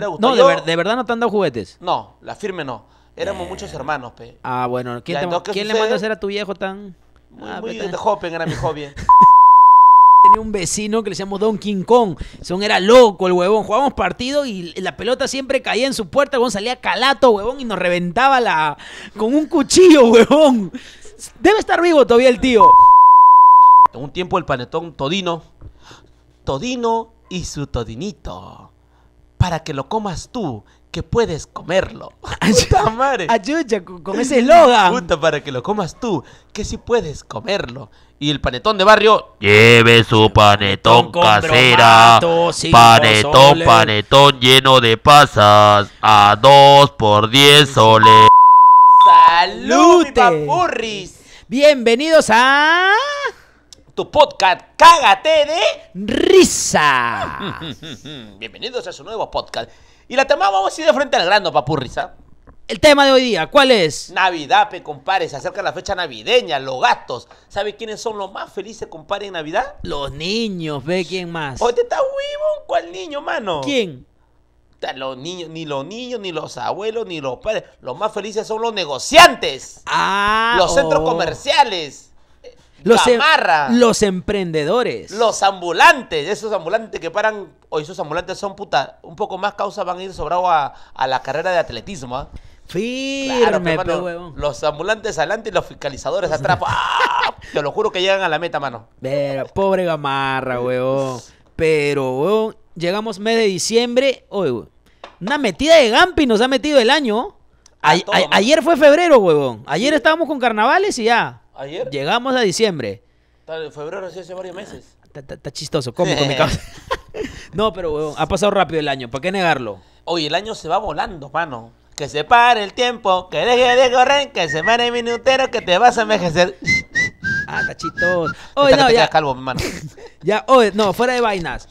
no, de, verdad no te han dado juguetes. No, la firme no. Éramos eh. muchos hermanos, pe. Ah, bueno. ¿Quién, le mandó a hacer a tu viejo tan...? Muy, ah, pues, de era mi hobby. Tenía un vecino que le llamamos Don King Kong. Son era loco el huevón. Jugábamos partido y la pelota siempre caía en su puerta. El huevón salía calato, huevón, y nos reventaba la... con un cuchillo, huevón. Debe estar vivo todavía el tío. En un tiempo el panetón Todino. Todino y su Todinito para que lo comas tú, que puedes comerlo. Puta madre. Ayucha, con ese eslogan. para que lo comas tú, que sí puedes comerlo. Y el panetón de barrio, lleve su panetón casera. panetón, panetón lleno de pasas. A dos por diez soles. ¡Salud, papurris! Bienvenidos a tu podcast Cágate de Risa. Bienvenidos a su nuevo podcast. Y la tema vamos a ir de frente al grano, Risa El tema de hoy día, ¿cuál es? Navidad, pe, compadre. Se acerca la fecha navideña, los gastos. ¿Sabes quiénes son los más felices, compadre, en Navidad? Los niños, ve quién más. Hoy te está vivo. ¿Cuál niño, mano? ¿Quién? Los niños, ni los niños, ni los abuelos, ni los padres. Los más felices son los negociantes. Ah. Los centros oh. comerciales los, em-, los emprendedores. Los ambulantes, esos ambulantes que paran, o esos ambulantes son puta, un poco más causa van a ir sobrado a, a, la carrera de atletismo. ¿ah? Firme, Los ambulantes adelante y los fiscalizadores atrás. ¡ah! Te lo juro que llegan a la meta, mano. Pero, pobre gamarra, huevón. Pero, llegamos mes de diciembre. una metida de Gampi nos ha metido el año. ¿ah? ayer fue febrero, huevón. Ayer estábamos con carnavales y ya. Llegamos a diciembre. Febrero sí hace varios meses. Está chistoso, ¿cómo no, pero ha pasado rápido el año, ¿para qué negarlo? Oye, el año se va volando, mano. Que se pare el tiempo, que deje de correr, que se pare el minutero, que te vas a envejecer. Ah, tachitos. Oye, no, ya. mano. ya, oye, no, fuera de vainas.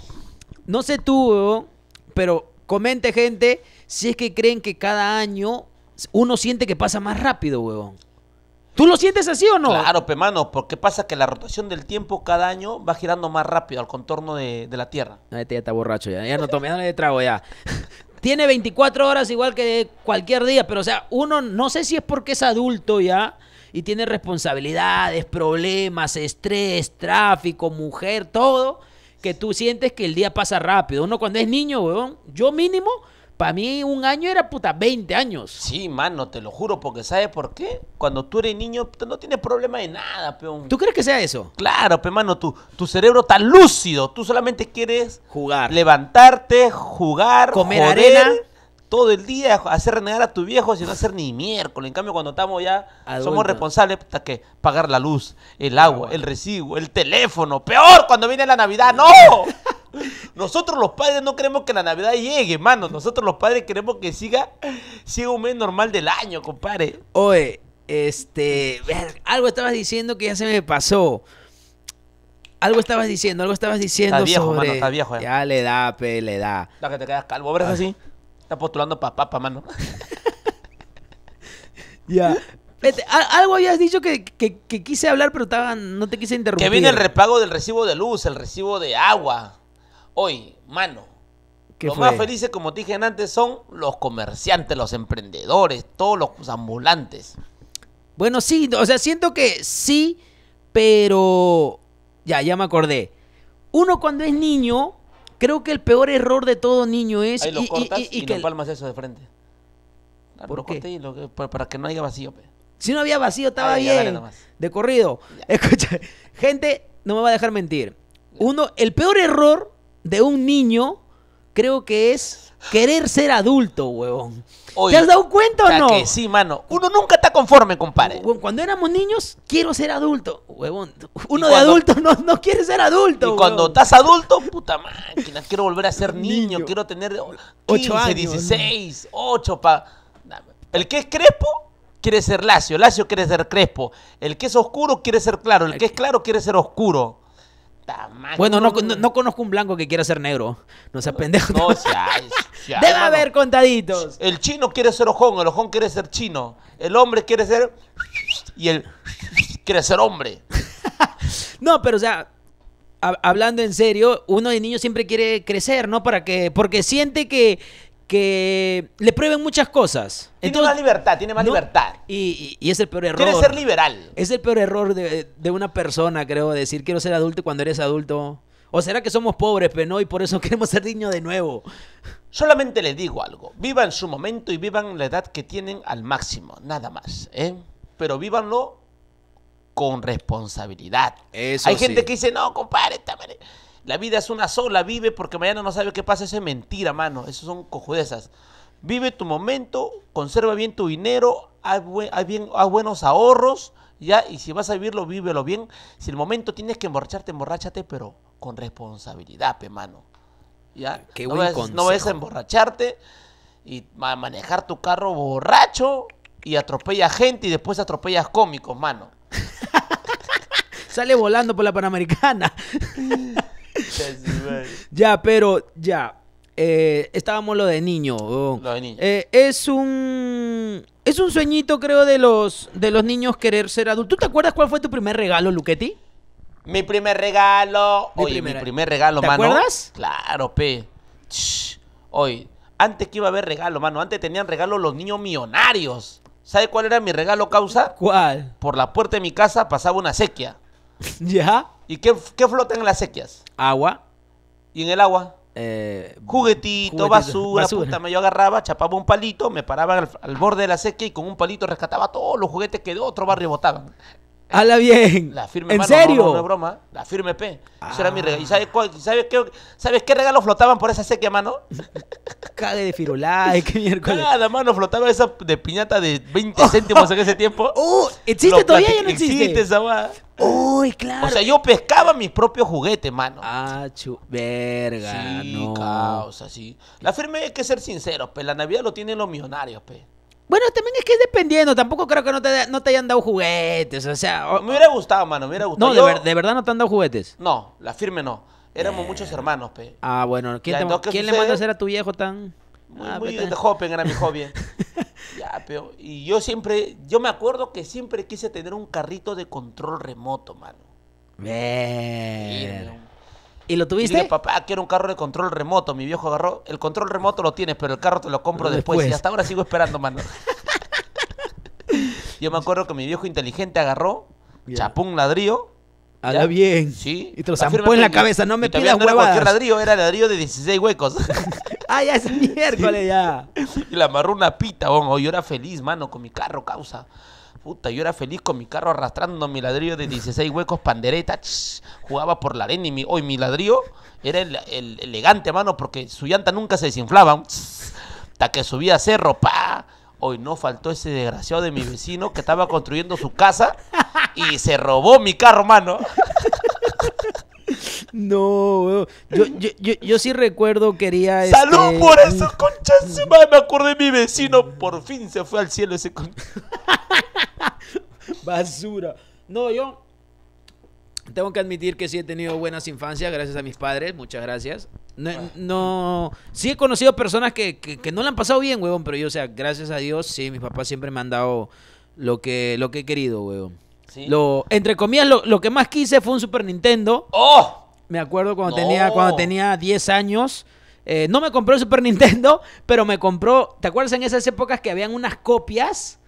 No sé tú, pero comente, gente, si es que creen que cada año uno siente que pasa más rápido, huevón. ¿Tú lo sientes así o no? Claro, pe mano, porque pasa que la rotación del tiempo cada año va girando más rápido al contorno de, la Tierra. este está borracho, ya, ya no tomé, ya trago ya. Tiene 24 horas igual que cualquier día, pero o sea, uno no sé si es porque es adulto ya y tiene responsabilidades, problemas, estrés, tráfico, mujer, todo, que tú sientes que el día pasa rápido. Uno cuando es niño, weón, yo mínimo para mí un año era puta 20 años. Sí, mano, te lo juro, porque ¿sabes por qué? Cuando tú eres niño pues, no tienes problema de nada, peón. ¿Tú crees que sea eso? Claro, pe, mano, tu, tu cerebro tan lúcido. Tú solamente quieres jugar. Levantarte, jugar, comer arena. Todo el día hacer renegar a tu viejo, y no hacer ni miércoles. En cambio, cuando estamos ya, somos responsables hasta que pagar la luz, el agua, el recibo, el teléfono. Peor cuando viene la Navidad, ¡no! Nosotros los padres no queremos que la Navidad llegue, mano. Nosotros los padres queremos que siga, siga un mes normal del año, compadre. Oye, este, algo estabas diciendo que ya se me pasó. Algo estabas diciendo, algo estabas diciendo está viejo, sobre... está viejo, ya. ya le da, pe, le da. La que te quedas calvo, ¿verdad? Así. Ah. Está postulando para papá, mano. ya. algo habías dicho que, quise hablar, pero no te quise interrumpir. Que viene el repago del recibo de luz, el recibo de agua. Hoy, mano, los más felices, como te dije antes, son los comerciantes, los emprendedores, todos los ambulantes. Bueno, sí, o sea, siento que sí, pero ya, ya me acordé. Uno cuando es niño, creo que el peor error de todo niño es... Ahí lo y, cortas y, que palmas eso de frente. Ah, para que no haya vacío. Si no había vacío, estaba bien. de corrido. Escucha, gente, no me va a dejar mentir. Uno, el peor error de un niño creo que es querer ser adulto, huevón. ¿Te has dado cuenta o no? sí, mano. Uno nunca está conforme, compadre. Cuando éramos niños, quiero ser adulto, huevón. Uno de adulto no, no, quiere ser adulto. Y cuando estás adulto, puta máquina, quiero volver a ser niño, quiero tener 15, 8 años, 16, 8 pa. El que es crespo quiere ser lacio, lacio quiere ser crespo. El que es oscuro quiere ser claro, el que es claro quiere ser oscuro. Bueno, no, conozco un blanco que quiera ser negro. No seas pendejo. Debe haber contaditos. El chino quiere ser ojón, el ojón quiere ser chino. El hombre quiere ser. Y el. quiere ser hombre. no, pero o sea. Hablando en serio, uno de niño siempre quiere crecer, ¿no? Para que, porque siente que, que le prueben muchas cosas. Tiene más libertad, tiene más libertad. Y, y, es el peor error. Quiere ser liberal. Es el peor error de, una persona, creo, decir quiero ser adulto cuando eres adulto. ¿O será que somos pobres, pero no, y por eso queremos ser niños de nuevo? Solamente les digo algo. Vivan su momento y vivan la edad que tienen al máximo, nada más. ¿eh? Pero vívanlo con responsabilidad. Eso Hay gente que dice, no, compadre, está la vida es una sola, vive porque mañana no sabe qué pasa. Eso es mentira, mano. Eso son cojudezas. Vive tu momento, conserva bien tu dinero, haz, bien, buenos ahorros, ya, y si vas a vivirlo, vívelo bien. Si el momento tienes que emborracharte, emborráchate, pero con responsabilidad, pe mano. ¿Ya? Qué no, es no es emborracharte y manejar tu carro borracho y atropella gente y después atropellas cómicos, mano. Sale volando por la Panamericana. ya, pero ya. Eh, estábamos lo de niño. Eh, es un. Es un sueñito, creo, de los, de los niños querer ser adultos. ¿Tú te acuerdas cuál fue tu primer regalo, Luquetti? Mi primer regalo. Mi Oye, mi primer regalo, mano. ¿Te acuerdas? Claro, pe. Hoy antes que iba a haber regalo, mano. Antes tenían regalo los niños millonarios. ¿Sabe cuál era mi regalo causa? ¿Cuál? Por la puerta de mi casa pasaba una sequía. ¿Ya? ¿Y qué, qué flota en las sequias? Agua. ¿Y en el agua? Eh, juguetito, basura, Puta, yo agarraba, chapaba un palito, me paraba al, borde de la sequía y con un palito rescataba todos los juguetes que de otro barrio botaban. ¡Hala bien! La firme ¿En serio? No, broma. La firme P. era mi regalo. ¿Y ah. sabes, qué, regalo flotaban por esa sequía, mano? Cague de firulay, qué mierda. Nada, mano flotaba esa de piñata de 20 céntimos en ese tiempo. Uh, ¿Existe todavía o no existe? esa Uy, claro. O sea, yo pescaba mis propios juguetes, mano. Ah, chu... Verga, sí, no. causa, sí. La firme hay que ser sincero, pues. La Navidad lo tienen los millonarios, pe. Bueno, también es que es dependiendo. Tampoco creo que no te, hayan dado juguetes, o sea... Me hubiera gustado, mano, me hubiera gustado. No, de, verdad no te han dado juguetes. No, la firme no. Éramos muchos hermanos, pe. Ah, bueno. ¿Quién, ¿quién le mandó a hacer a tu viejo tan...? Muy, ah, de joven era mi hobby. ya, pero, y yo siempre, yo me acuerdo que siempre quise tener un carrito de control remoto, mano. ¿Y lo tuviste? papá, quiero un carro de control remoto. Mi viejo agarró, el control remoto lo tienes, pero el carro te lo compro después. Y hasta ahora sigo esperando, mano. yo me acuerdo que mi viejo inteligente agarró, yeah. ladrillo, Habla bien. Sí. Y te lo zampó en la cabeza, no me pidas huevadas. ladrillo, era ladrillo de 16 huecos. ay ah, ya es miércoles ya. Y la amarró una pita, bon. Oh, yo era feliz, mano, con mi carro, causa. Puta, yo era feliz con mi carro arrastrando mi ladrillo de 16 huecos, pandereta. jugaba por la arena y mi, hoy mi ladrillo era el, el, elegante, mano, porque su llanta nunca se desinflaba. Hasta que subía cerro, pa hoy no faltó ese desgraciado de mi vecino que estaba construyendo su casa y se robó mi carro, mano. No, yo, yo, sí recuerdo quería. Este, ¡Salud por eso, concha! Me acordé de mi vecino. Por fin se fue al cielo ese con... Basura. No, yo, tengo que admitir que sí he tenido buenas infancias gracias a mis padres, muchas gracias. No, sí he conocido personas que, no la han pasado bien, huevón, pero yo, o sea, gracias a Dios, sí, mis papás siempre me han dado lo que, lo que he querido, huevón. Lo, entre comillas, lo, que más quise fue un Super Nintendo. ¡Oh! Me acuerdo cuando, tenía, cuando tenía 10 años. Eh, no me compró el Super Nintendo, pero me compró. ¿Te acuerdas en esas épocas que habían unas copias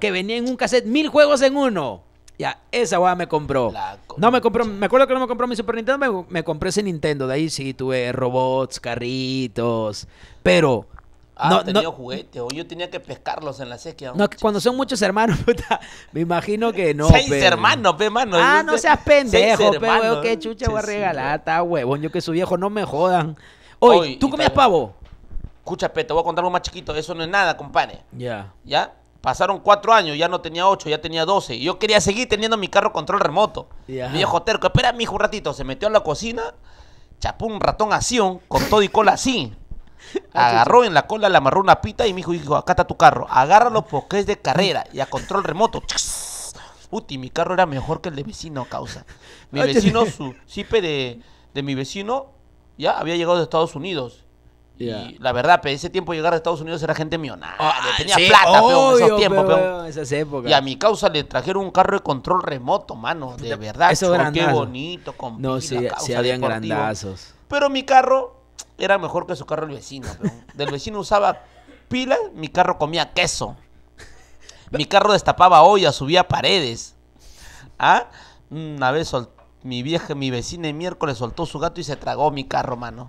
que venían en un cassette? Mil juegos en uno. Ya, esa weá me compró. No me compró, me acuerdo que no me compró mi Super Nintendo, me, compré ese Nintendo. De ahí sí tuve robots, carritos. Pero. Ah, no, tenía juguetes, o yo tenía que pescarlos en la sequía. No, cuando son muchos hermanos, puta, me imagino que no. Seis hermanos, pe, mano. Ah, no seas pendejo, pe, weón, qué chucha voy a regalar, está huevón, yo que su viejo, no me jodan. Hoy, ¿tú comías pavo? Escucha, pe, te voy a contar algo más chiquito, eso no es nada, compadre. Ya. ¿Ya? Pasaron cuatro años, ya no tenía ocho, ya tenía doce. Y yo quería seguir teniendo mi carro control remoto. Mi viejo terco, espera, mijo, un ratito. Se metió en la cocina, chapó un ratón acción con todo y cola así. Ah, Agarró en la cola, le amarró una pita y mi hijo dijo, acá está tu carro. Agárralo porque es de carrera y a control remoto. Uti, mi carro era mejor que el de vecino, causa. Mi vecino, su cipe de, de mi vecino, ya había llegado de Estados Unidos y la verdad, ese tiempo llegar a Estados Unidos era gente mionada ah, tenía plata, oh, esos tiempos, Y a mi causa le trajeron un carro de control remoto, mano. De verdad, Eso qué bonito, No, sí, grandazos. Pero mi carro era mejor que su carro el vecino, Del vecino usaba pilas, mi carro comía queso. Mi carro destapaba ollas, subía paredes. ¿Ah? Una vez mi vieja, mi vecina el miércoles soltó su gato y se tragó mi carro, mano.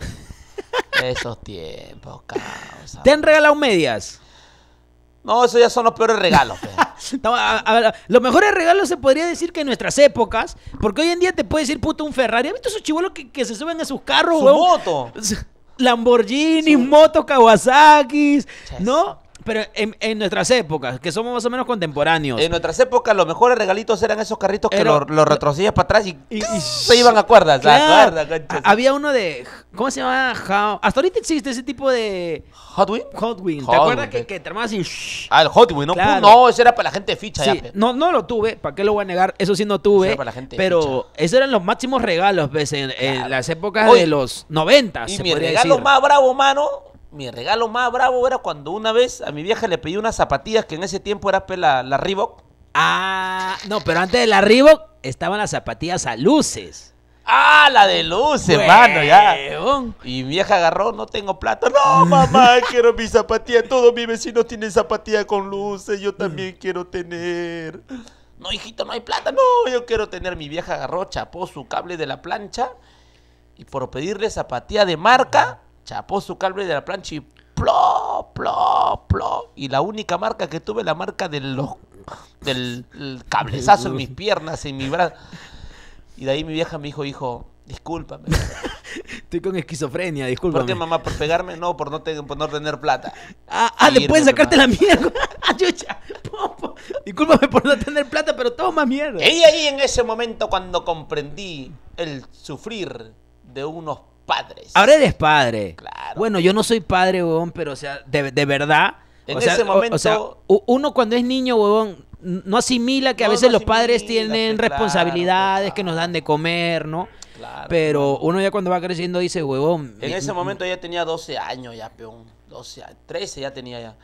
Esos tiempos, causa. ¿Te han regalado medias? No, esos ya son los peores regalos. los mejores regalos se podría decir que en nuestras épocas, porque hoy en día te puede decir puto un Ferrari. ¿Has visto esos chivolos que, se suben a sus carros, Su moto. Lamborghini, moto Kawasaki, ¿no? Pero en, en, nuestras épocas, que somos más o menos contemporáneos. En nuestras épocas, los mejores regalitos eran esos carritos que los lo retrocedías para atrás y, se iban a cuerdas. había uno de. ¿Cómo se llamaba? hasta ahorita existe ese tipo de. Hot Wing. ¿Te acuerdas que, te armabas y. Ah, el Hot ¿no? No, eso era para la gente ficha. no, no lo tuve, ¿para qué lo voy a negar? Eso sí no tuve. pero esos eran los máximos regalos, ¿ves? Pues, en, las épocas de los 90. Y mi regalo más bravo, mano mi regalo más bravo era cuando una vez a mi vieja le pedí unas zapatillas que en ese tiempo era pues, la, la Reebok. Ah, no, pero antes de la Reebok estaban las zapatillas a luces. Ah, la de luces, hermano ya. Y mi vieja agarró, no tengo plata. No, mamá, quiero mi zapatilla. Todos mis vecinos tienen zapatilla con luces. Yo también mm. quiero tener. No, hijito, no hay plata. No, yo quiero tener. Mi vieja agarró, chapó su cable de la plancha. Y por pedirle zapatilla de marca, chapó su cable de la plancha y plop, plop, plop. Y la única marca que tuve, la marca de del, cablezazo en mis piernas, en mi brazo. Y de ahí mi vieja me dijo, hijo, discúlpame. Estoy con esquizofrenia, discúlpame. ¿Por qué, mamá? ¿Por pegarme? No, por no, por tener plata. Ah, ¿le ah, después sacarte la mierda. Ah, discúlpame por no tener plata, pero toma mierda. Y ahí en ese momento cuando comprendí el sufrir de unos padres. Ahora eres padre. Bueno, yo no soy padre, huevón, pero o sea, de, verdad. En ese momento. O, sea, uno cuando es niño, huevón, no asimila que a veces los padres tienen responsabilidades que nos dan de comer, ¿no? Claro. Pero uno ya cuando va creciendo dice, huevón. En ese momento ya tenía 12 años ya, peón. 12, 13 ya tenía ya.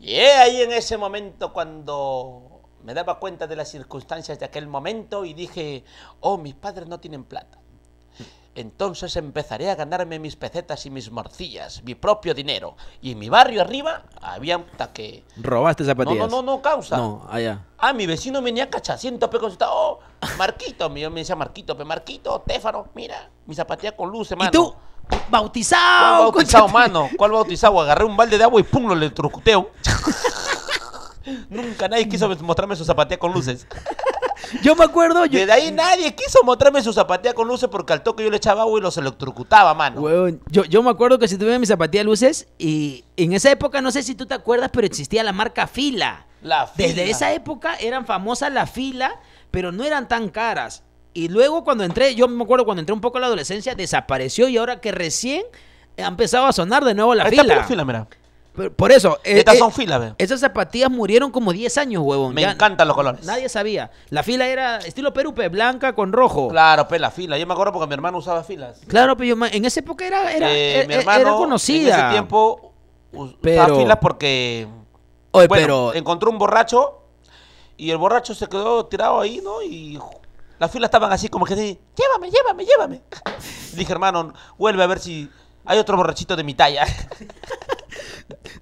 Y ahí en ese momento cuando me daba cuenta de las circunstancias de aquel momento y dije, oh, mis padres no tienen plata. Entonces empezaré a ganarme mis pesetas y mis morcillas, mi propio dinero. Y en mi barrio arriba había un que. Robaste zapatillas. No, no, no, causa. No, allá. Ah, mi vecino venía cachaciento, pe, con Oh, Marquito, me decía Marquito, pe, Marquito, Téfano, mira, mi zapatilla con luces, hermano. ¿Y tú? ¡Bautizado! ¿Cuál bautizado, mano? ¿Cuál bautizado? Agarré un balde de agua y pum, lo electrocuteo. Nunca nadie quiso mostrarme su zapatilla con luces. Yo me acuerdo. Yo... Desde ahí nadie quiso mostrarme su zapatilla con luces porque al toque yo le echaba agua y los electrocutaba, mano. yo, me acuerdo que si tuve mi zapatilla de luces y en esa época, no sé si tú te acuerdas, pero existía la marca Fila. Desde esa época eran famosas la Fila, pero no eran tan caras. Y luego cuando entré, yo me acuerdo cuando entré un poco a la adolescencia, desapareció y ahora que recién ha empezado a sonar de nuevo la fila. fila por eso. Eh, Estas eh, son filas, Esas zapatillas murieron como 10 años, huevón. Me encantan los colores. Nadie sabía. La fila era estilo Perupe, blanca con rojo. Claro, pues la fila. Yo me acuerdo porque mi hermano usaba filas. Claro, pero yo, en esa época era, era, eh, mi hermano, conocida. En ese tiempo usaba filas porque. Oye, bueno, Encontró un borracho y el borracho se quedó tirado ahí, ¿no? Y las filas estaban así como que así, llévame, llévame, llévame. Dije, hermano, vuelve a ver si hay otro borrachito de mi talla.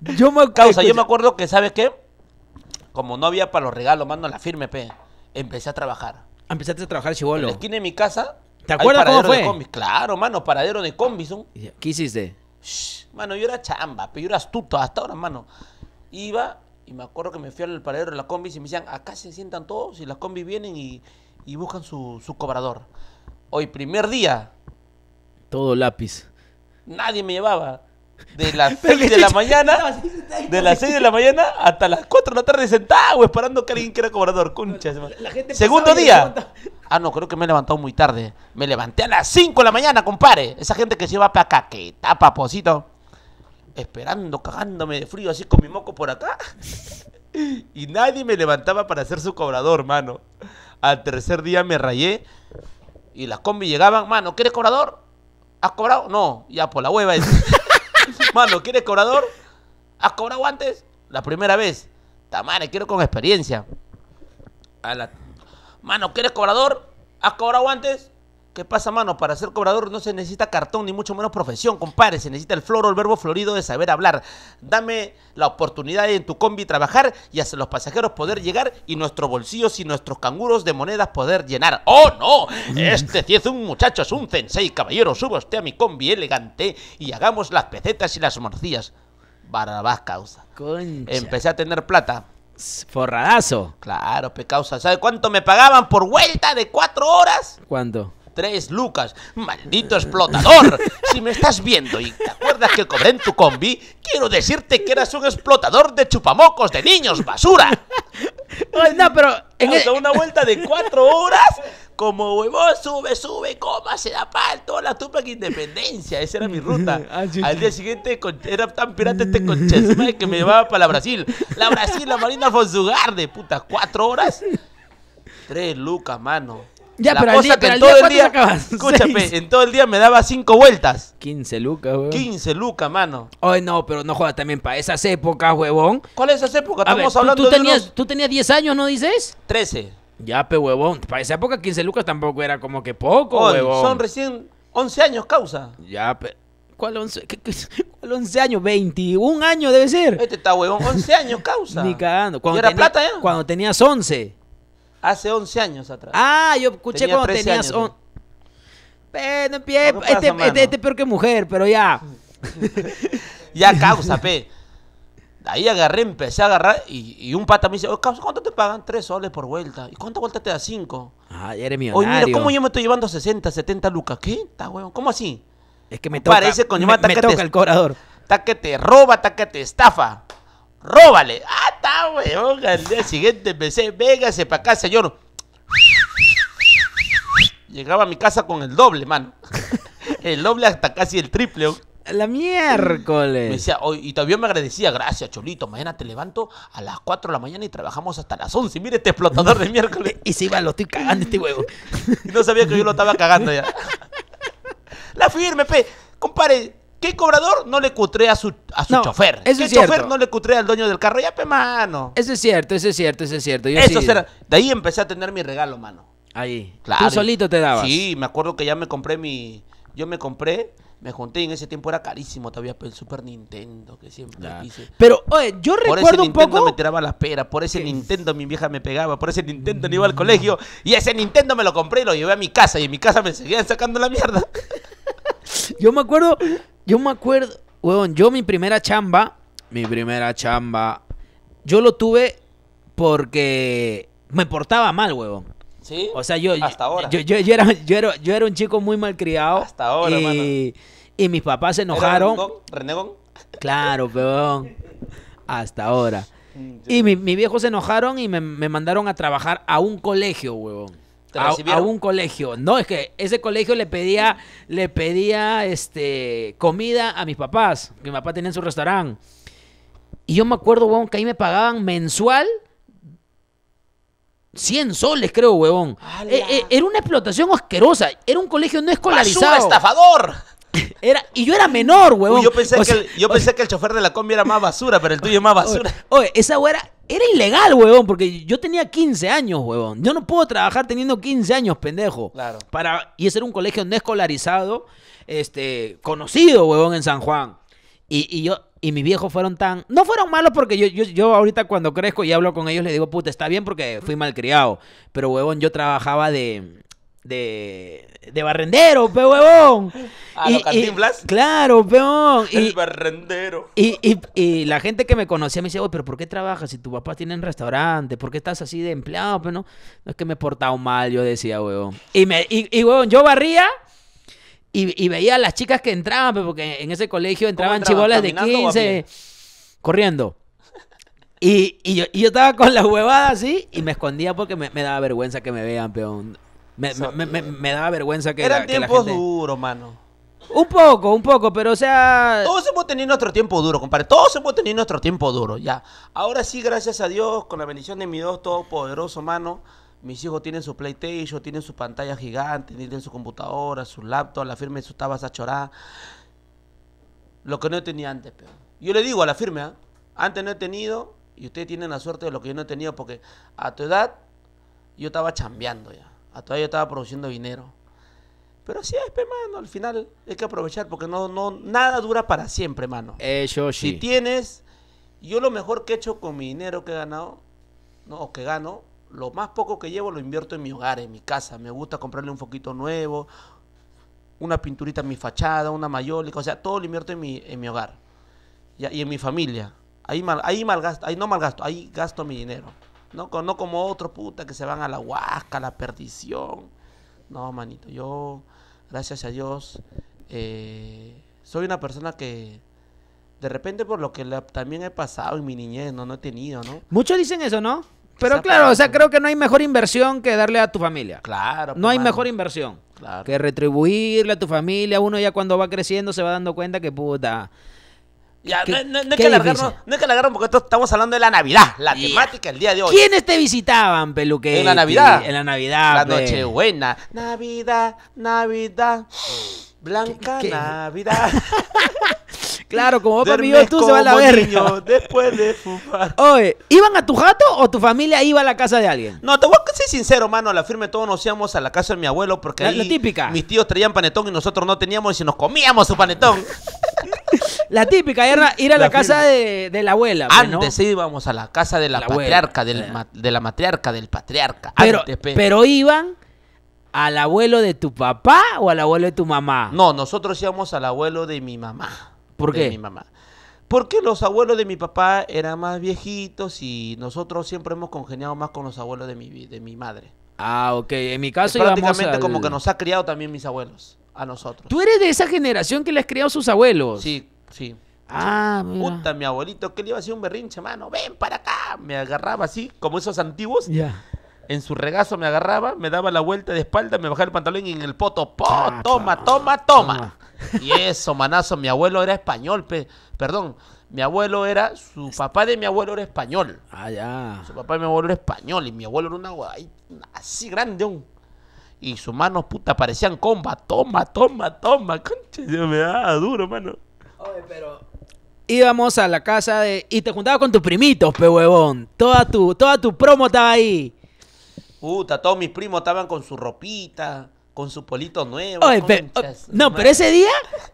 Yo me Causa, yo me acuerdo que, ¿sabes qué? Como no había para los regalos, mando la firme, p Empecé a trabajar. Empezaste a trabajar chivolo. En la esquina de mi casa. ¿Te acuerdas cómo fue? Claro, mano, paradero de combis. ¿Qué hiciste? mano, yo era chamba, pero yo era astuto hasta ahora, mano. Iba y me acuerdo que me fui al paradero de la combis y me decían, acá se sientan todos y las combis vienen y, buscan su, su cobrador. Hoy, primer día. Todo lápiz. Nadie me llevaba de las 6 de la mañana, de las 6 de la mañana hasta las 4 de la tarde sentado esperando que alguien quiera cobrador, concha. Segundo día. Ah, no, creo que me he levantado muy tarde. Me levanté a las 5 de la mañana, compadre. Esa gente que se va para acá, que tapa, pocito. Esperando, cagándome de frío, así con mi moco por acá. y nadie me levantaba para hacer su cobrador, mano. Al tercer día me rayé y las combi llegaban, mano, ¿quieres cobrador? ¿Has cobrado? No, ya por la hueva. Es... Mano, ¿quieres cobrador? ¿Has cobrado antes? La primera vez. tamare quiero con experiencia. Mano, ¿quieres cobrador? ¿Has cobrado antes? ¿Qué pasa, mano? Para ser cobrador no se necesita cartón, ni mucho menos profesión, compadre. Se necesita el floro, el verbo florido de saber hablar. Dame la oportunidad de en tu combi trabajar y hacer los pasajeros poder llegar y nuestros bolsillos y nuestros canguros de monedas poder llenar. ¡Oh, no! Mm. Este sí es un muchacho, es un sensei, caballero. Suba usted a mi combi elegante y hagamos las pecetas y las morcillas. Barabás, causa. Concha. Empecé a tener plata. Forradazo. Claro, pe causa. ¿Sabe cuánto me pagaban por vuelta de cuatro horas? ¿Cuánto? Tres lucas. Maldito explotador. Si me estás viendo y te acuerdas que cobré en tu combi, quiero decirte que eras un explotador de chupamocos de niños, basura. No, pero... En e- una vuelta de cuatro horas como huevón, sube, sube, coma, se da pal, toda la tumba que independencia. Esa era mi ruta. Ah, Al día siguiente era tan pirata este conchesma que me llevaba para la Brasil. La Brasil, la Marina Fonsugar de puta, cuatro horas. Tres lucas, mano. Ya, pero al en todo el día. Escúchame, en todo el día me daba cinco vueltas. 15 lucas, weón. 15 lucas, mano. Ay, no, pero no jodas también para esas épocas, huevón. ¿Cuál es esa época? Estamos hablando tú, de. Tenías, Tú tenías 10 años, ¿no dices? 13. Ya, pe huevón. Para esa época, 15 lucas tampoco era como que poco, huevón. Son recién 11 años, causa. Ya, pe. ¿Cuál 11? ¿Cuál 11 años? 21 años debe ser. Este está huevón, 11 años, causa. Ni cagando. Cuando era plata ya? Cuando tenías 11. Hace 11 años atrás. Ah, yo escuché cuando tenías... Años, Pe, no, pie, este, este, es este, peor que mujer, pero ya. ya causa, pe. Ahí agarré, empecé a agarrar y, un pata me dice, oh, causa, ¿cuánto te pagan? Tres soles por vuelta. ¿Y cuántas vueltas te da? Cinco. Ah, ya eres millonario. Oye, mira, ¿cómo yo me estoy llevando 60, 70 lucas? ¿Qué? ¿Cómo así? Es que me toca, Parece, con me, me toca el cobrador. Está que te roba, está que te estafa róbale. Ah, está, weón. el día siguiente empecé, véngase para acá, señor. Llegaba a mi casa con el doble, mano. El doble hasta casi el triple. La miércoles. Me decía, y todavía me agradecía, gracias, Cholito. Mañana te levanto a las 4 de la mañana y trabajamos hasta las 11. Mira este explotador de miércoles. y se iba, lo estoy cagando este huevo. y no sabía que yo lo estaba cagando ya. la firme, pe. Compare, ¿Qué cobrador no le cutré a su, a su chofer? ¿Qué chofer no le cutré al dueño del carro? Ya, pe, mano. Eso es cierto, eso es cierto, eso es cierto. eso De ahí empecé a tener mi regalo, mano. Ahí. Claro. Tú solito te dabas. Sí, me acuerdo que ya me compré mi. Yo me compré. Me junté y en ese tiempo era carísimo todavía el Super Nintendo que siempre dice. Pero, oye, yo recuerdo un poco... por ese Nintendo me tiraba las peras, por ese Nintendo mi vieja me pegaba, por ese Nintendo no iba al colegio. Y ese Nintendo me lo compré y lo llevé a mi casa y en mi casa me seguían sacando la mierda. Yo me acuerdo yo me acuerdo, huevón, yo mi primera chamba, mi primera chamba, yo lo tuve porque me portaba mal, huevón. ¿Sí? O sea, yo. Hasta ahora. Yo, era, yo, era, un chico muy mal criado. Hasta ahora, y, y mis papás se enojaron. ¿Renegón? Claro, peón. Hasta ahora. Mm, y mis mi viejos se enojaron y me, me mandaron a trabajar a un colegio, huevón a, un colegio. No, es que ese colegio le pedía, le pedía este, comida a mis papás. Mi papá tenía su restaurante. Y yo me acuerdo, huevón, que ahí me pagaban mensual 100 soles, creo, huevón. E, e, era una explotación asquerosa. Era un colegio no escolarizado. Basura, estafador! Era, y yo era menor, huevón. yo pensé, que, el, yo pensé que el chofer de la combi era más basura, pero el tuyo es más basura. Oye, esa hueá era era ilegal, huevón, porque yo tenía 15 años, huevón. Yo no puedo trabajar teniendo 15 años, pendejo. Claro. Para, y ese era un colegio no escolarizado, este, conocido, huevón, en San Juan. Y, y yo, y mis viejos fueron tan... No fueron malos porque yo, yo, yo ahorita cuando crezco y hablo con ellos les digo, puta, está bien porque fui malcriado. Pero, huevón, yo trabajaba De, de barrendero, pe huevón. A ah, claro, peón. El y, barrendero. Y, la gente que me conocía me decía, pero ¿por qué trabajas si tu papá tiene un restaurante? ¿Por qué estás así de empleado? Pero no, es que me he portado mal, yo decía, huevón. Y, me, y, huevón, yo barría y, veía a las chicas que entraban, porque en ese colegio entraban chivolas de 15, corriendo. Y, yo, estaba con las huevadas así y me escondía porque me, me daba vergüenza que me vean, peón. Me, eh, me, daba vergüenza que era tiempos duros, mano. Un poco, un poco, pero o sea... Todos hemos tenido nuestro tiempo duro, compadre. Todos hemos tenido nuestro tiempo duro, ya. Ahora sí, gracias a Dios, con la bendición de mi Dios Todopoderoso, mano. Mis hijos tienen su PlayStation, tienen su pantalla gigante, tienen su computadora, su laptop, la y sus tabas a chorar. Lo que no tenía antes, pero. Yo le digo a la firma, ¿ah? antes no he tenido, y ustedes tienen la suerte de lo que yo no he tenido, porque a tu edad yo estaba chambeando ya. A ah, todavía yo estaba produciendo dinero. Pero así es, mano. Al final hay que aprovechar porque no, no, nada dura para siempre, mano. Eso eh, sí. Si tienes, yo lo mejor que he hecho con mi dinero que he ganado, ¿no? o que gano, lo más poco que llevo lo invierto en mi hogar, en mi casa. Me gusta comprarle un foquito nuevo, una pinturita en mi fachada, una mayólica, o sea, todo lo invierto en mi, hogar y, en mi familia. Ahí, mal, ahí, malgasto, ahí no malgasto, ahí gasto mi dinero. No, no como otros, puta, que se van a la huasca, a la perdición. No, manito, yo, gracias a Dios, eh, soy una persona que, de repente por lo que también he pasado en mi niñez, ¿no? No he tenido, ¿no? Muchos dicen eso, ¿no? Pero claro, o sea, creo que no hay mejor inversión que darle a tu familia. Claro. No pues, hay mejor inversión. Que retribuirle a tu familia. Uno ya cuando va creciendo se va dando cuenta que puta ya, no, no, hay que alargarnos, no, hay que alargarnos, porque estamos hablando de la Navidad, la temática el día de hoy. ¿Quiénes te visitaban, peluque? En la Navidad. En la Navidad. La Nochebuena. Navidad, Navidad. Blanca Navidad. claro, como papá vives tú se va a la verga. después de fumar. Oye, ¿iban a tu jato o tu familia iba a la casa de alguien? No, te voy a ser sincero, mano. la firme todos nos íbamos a la casa de mi abuelo porque típica. mis tíos traían panetón y nosotros no teníamos y nos comíamos su panetón. la típica era ir a la, casa de, la abuela. Pues, antes íbamos a la casa de la, patriarca, de la matriarca, del patriarca. Pero, pero. iban al abuelo de tu papá o al abuelo de tu mamá. No, nosotros íbamos al abuelo de mi mamá. ¿Por qué? De mi mamá. Porque los abuelos de mi papá eran más viejitos y nosotros siempre hemos congeniado más con los abuelos de mi, de mi madre. Ah, ok. En mi caso, prácticamente como que nos ha criado también mis abuelos a nosotros. Tú eres de esa generación que les criado sus abuelos. Sí, Sí. Ah, Puta, mi abuelito, que le iba a hacer un berrinche, mano? Ven para acá. Me agarraba así, como esos antiguos. Ya. En su regazo me agarraba, me daba la vuelta de espalda, me bajaba el pantalón y en el poto, po, toma, toma, toma, Y eso, manazo, mi abuelo era español, perdón, mi abuelo era, su papá de mi abuelo era español. Ah, ya. Su papá de mi abuelo era español y mi abuelo era una así grande, y sus manos, puta, parecían comba, toma, toma, toma, yo me daba duro, mano. Oye, pero íbamos a la casa de. Y te juntabas con tus primitos, pe huevón. Toda tu, toda tu promo estaba ahí. Puta, todos mis primos estaban con su ropita, con su polito nuevo. Oh, no, pero ese día,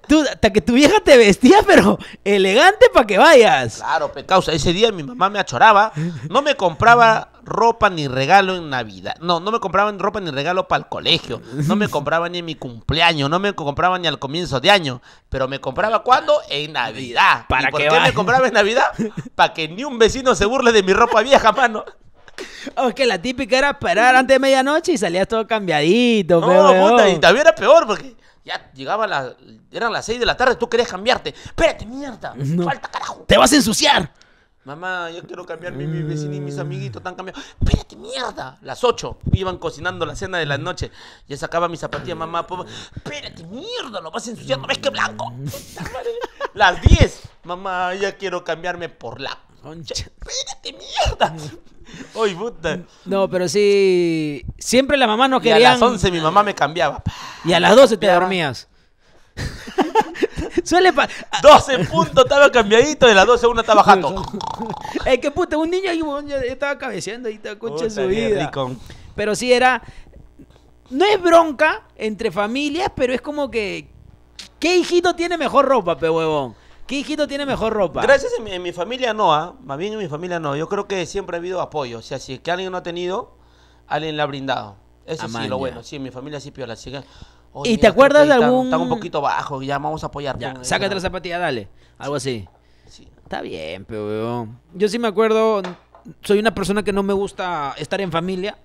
tú, hasta que tu vieja te vestía, pero elegante para que vayas. Claro, pe causa. Ese día mi mamá me achoraba, no me compraba ropa ni regalo en Navidad. No, no me compraban ropa ni regalo para el colegio. No me compraban ni en mi cumpleaños. No me compraban ni al comienzo de año. Pero me compraba cuando? En Navidad. ¿Para ¿Y por qué, me compraba en Navidad? Para que ni un vecino se burle de mi ropa vieja, mano. Aunque oh, la típica era esperar antes de medianoche y salías todo cambiadito. No, puta, y también era peor porque ya llegaba la, eran las 6 de la tarde, tú querías cambiarte. Espérate, mierda, falta carajo. Te vas a ensuciar. Mamá, yo quiero cambiarme mi, vecino y mis mm. amiguitos están cambiando. ¡Pérate mierda. Las ocho iban cocinando la cena de la noche. Ya sacaba mi zapatilla, mamá. ¡Pérate mierda, lo vas ensuciando ves que blanco? Las diez mamá, ya quiero cambiarme por la concha. Espérate, mierda. Hoy, puta. No, pero sí. Siempre la mamá no quería. a las 11 mi mamá me cambiaba. Y a las 12 te dormías. Suele 12 puntos estaba cambiadito, de las 12 a 1 estaba jato. es que puta, un niño ahí estaba cabeceando y te concha su vida. Pero sí era. No es bronca entre familias, pero es como que. ¿Qué hijito tiene mejor ropa, pe huevón? ¿Qué hijito tiene mejor ropa? Gracias en mi, familia no, ¿ah? más bien en mi familia no. Yo creo que siempre ha habido apoyo. O sea, si que alguien no ha tenido, alguien le ha brindado. Eso ah, sí, lo bueno. Sí, en mi familia sí piola. Así que Oh, ¿Y te acuerdas de algún...? Están, un poquito bajo. ya vamos a apoyar. Ya, sácate la zapatilla, dale. Algo así. Está bien, pero Yo sí me acuerdo, soy una persona que no me gusta estar en familia.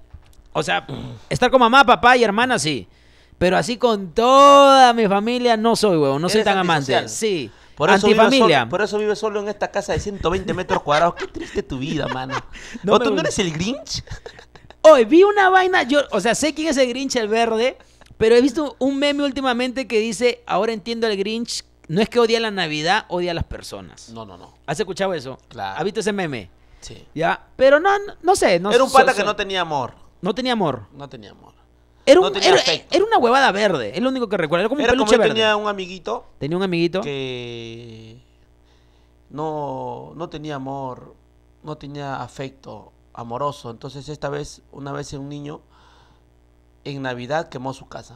O sea, estar con mamá, papá y hermana sí. Pero así con toda mi familia no soy, weón. No soy tan amante. Sí. Por eso, por eso vive solo en esta casa de 120 metros cuadrados. Qué triste tu vida, mano. No tú no eres el Grinch? hoy vi una vaina. Yo, o sea, sé quién es el Grinch el verde. Pero he visto un meme últimamente que dice, ahora entiendo al Grinch, no es que odia la Navidad, odia a las personas. No, no, no. ¿Has escuchado eso? Claro. ¿Has visto ese meme? Sí. Ya, pero no, no sé. No, era un pata que no tenía amor. No tenía amor. No tenía amor. Era, una huevada verde, es lo único que recuerdo. Era como un peluche como tenía un amiguito. Tenía un amiguito. Que no, no tenía amor, no tenía afecto amoroso. Entonces esta vez, una vez en un niño en Navidad quemó su casa.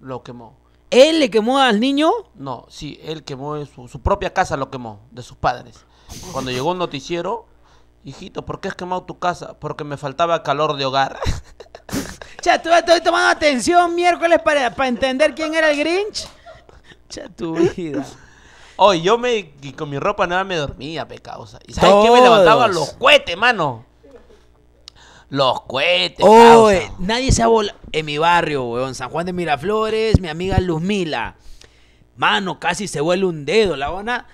Lo quemó. ¿Él le quemó al niño? No, sí, él quemó su, propia casa, lo quemó, de sus padres. Cuando llegó un noticiero, hijito, ¿por qué has quemado tu casa? Porque me faltaba calor de hogar. Ya, tú estoy tomando atención miércoles para, entender quién era el Grinch. Ya tu vida. Hoy yo me, con mi ropa nada me dormía, pecausa. ¿Y sabes qué? Me levantaba los cohetes, mano. Los cohetes. Oh, nadie se ha volado. En mi barrio, weón. San Juan de Miraflores, mi amiga Luzmila. Mano, casi se vuela un dedo. La buena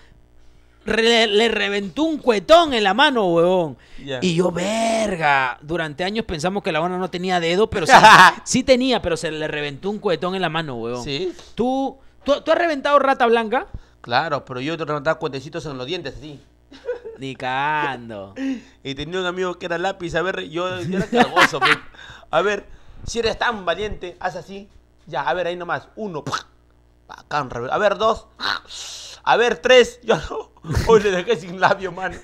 le reventó un cuetón en la mano, weón. Y yo, verga. Durante años pensamos que la buena no tenía dedo, pero sí, tenía, pero se le reventó un cuetón en la mano, weón. Sí. ¿Tú, tú, has reventado rata blanca? Claro, pero yo te reventado cuetecitos en los dientes, sí. Ni Y tenía un amigo que era lápiz. A ver, yo, era cargoso. A ver, si eres tan valiente, haz así. Ya, a ver, ahí nomás. Uno. a ver, dos. A ver, tres. Yo no. Hoy le dejé sin labio, man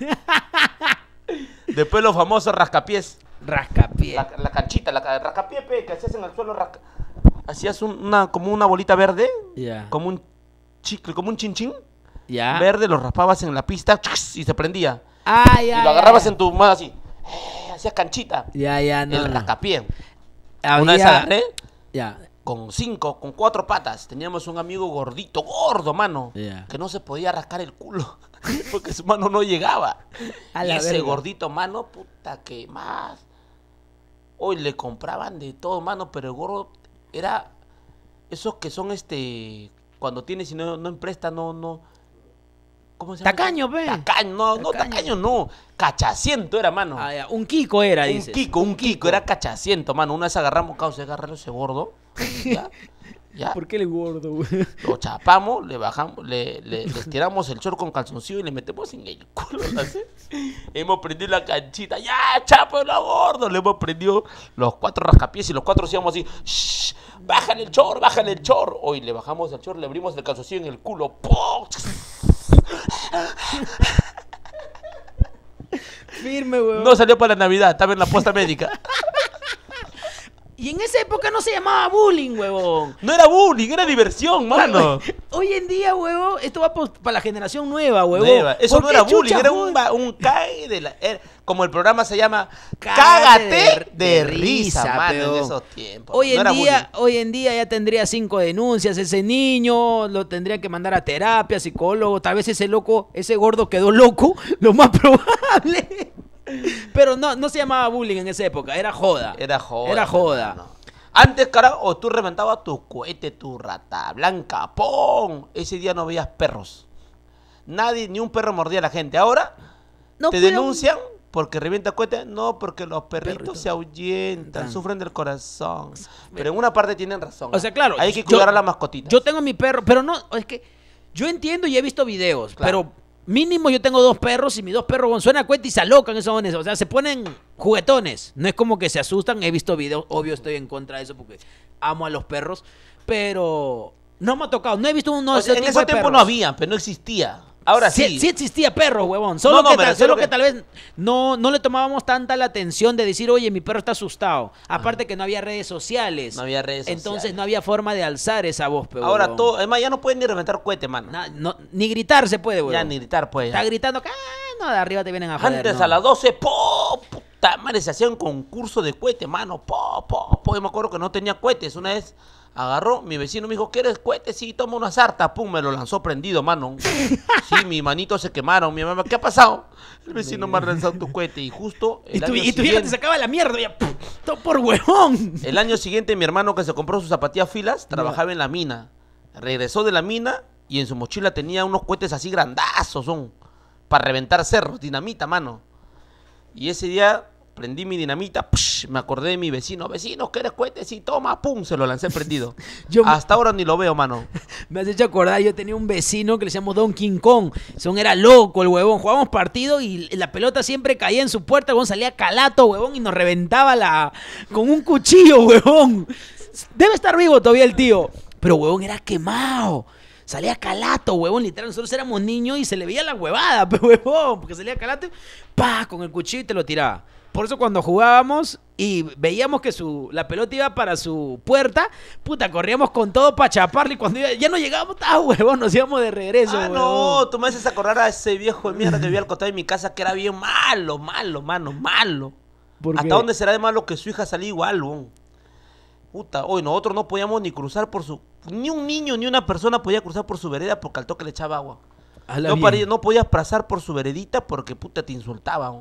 Después los famosos rascapiés. Rascapiés. La, canchita, la rascapié que hacías en el suelo. Hacías una, como una bolita verde. Como un chicle, como un chinchín verde, lo raspabas en la pista y se prendía. y lo agarrabas en tu mano así. Eh, hacías canchita. Ya, ya, no. En la Una vez Ya. Con cinco, con cuatro patas. Teníamos un amigo gordito, gordo, mano. Que no se podía rascar el culo. porque su mano no llegaba. y ese gordito, mano, puta, que más. Hoy le compraban de todo, mano, pero el gordo era. Esos que son este. Cuando tienes y no, no empresta, no, no ¿Cómo se Tacaño, pe. Tacaño, no, tacaño. no, tacaño no. Cachaciento era, mano. Ah, un Kiko era, dice. Un Kiko, un Kiko, era cachaciento, mano. Una vez agarramos, causa, agarraron ese gordo. ¿Ya? ¿Por qué le gordo, güey? Lo chapamos, le bajamos, le, le, el chor con calzoncillo y le metemos en el culo. hemos prendido la canchita. ¡Ya, chapo lo gordo! Le hemos prendido los cuatro rascapiés y los cuatro hacíamos así. ¡Shh! ¡Bájale el chor bájale el chor Hoy le bajamos el chor le abrimos el calzoncillo en el culo. Firme, huevón No salió para la Navidad, estaba en la puesta médica. Y en esa época no se llamaba bullying, huevón. No era bullying, era diversión, mano. Hoy, en día, huevón, esto va para la generación nueva, huevón. Eso no era bullying, era un, cae de la como el programa se llama, cágate de, risa, mate esos tiempos. Hoy, en día, hoy en día ya tendría cinco denuncias, ese niño lo tendría que mandar a terapia, psicólogo, tal vez ese loco, ese gordo quedó loco, lo más probable. Pero no, no se llamaba bullying en esa época, era joda. Era joda. Antes, carajo, tú reventabas tu cohete, tu rata blanca, ¡pum! Ese día no veías perros. Nadie, ni un perro mordía a la gente. Ahora te denuncian porque revienta cohetes, no, porque los perritos, se ahuyentan, ah. sufren del corazón. Pero en una parte tienen razón. O sea, ¿eh? claro. Hay que cuidar a la mascotita. Yo tengo mi perro, pero no, es que yo entiendo y he visto videos, pero mínimo yo tengo dos perros y mis dos perros suenan a cuenta y se alocan esos jóvenes. O sea, se ponen juguetones. No es como que se asustan. He visto videos, obvio estoy en contra de eso porque amo a los perros, pero no me ha tocado. No he visto uno de o En ese tiempo no había, pero no existía. Ahora sí. Sí, existía perro, huevón. Solo, que, tal, vez no, no le tomábamos tanta la atención de decir, oye, mi perro está asustado. Aparte que no había redes sociales. No había redes sociales. Entonces no había forma de alzar esa voz, pero Ahora todo, además ya no pueden ni reventar cohete, mano. No, ni gritar se puede, huevón. Ya ni gritar puede. Está gritando, ah, no, de arriba te vienen a joder. Antes a las 12, Puta madre, se hacía un concurso de cohete, mano. ¡Pop, ¡po! Yo me acuerdo que no tenía cohetes. Una vez Agarró, mi vecino me dijo, ¿quieres cohete? Sí, toma una sarta. Pum, me lo lanzó prendido, mano. Sí, mis manitos se quemaron. Mi mamá, ¿qué ha pasado? El vecino me ha lanzado tu cohete. Y justo. y, tu, te sacaba la mierda. Ya, todo por huevón. El año siguiente, mi hermano que se compró sus zapatillas filas trabajaba en la mina. Regresó de la mina y en su mochila tenía unos cohetes así grandazos, son. Para reventar cerros, dinamita, mano. Y ese día prendí mi dinamita, me acordé de mi vecino, vecino, que cohetes? Y toma, pum, se lo lancé prendido. yo Hasta ahora ni lo veo, mano. me has hecho acordar, yo tenía un vecino que le llamamos Don King Kong. Son era loco el huevón. Jugábamos partido y la pelota siempre caía en su puerta, el huevón salía calato, huevón, y nos reventaba la con un cuchillo, huevón. Debe estar vivo todavía el tío. Pero huevón era quemado. Salía calato, huevón, literal. Nosotros éramos niños y se le veía la huevada, huevón, porque salía calato, pa, con el cuchillo y te lo tiraba. Por eso cuando jugábamos y veíamos que su, la pelota iba para su puerta, puta, corríamos con todo para chaparle y cuando iba, ya no llegábamos, ah, huevón, nos íbamos de regreso. Ah, no, tú me haces acordar a ese viejo de mierda que vivía al costado de mi casa que era bien malo, malo, mano, malo. ¿Hasta dónde será de malo que su hija salía igual, huevón? Puta, hoy nosotros no podíamos ni cruzar por su... Ni un niño ni una persona podía cruzar por su vereda porque al toque le echaba agua. No, podías pasar por su veredita porque puta te insultaba.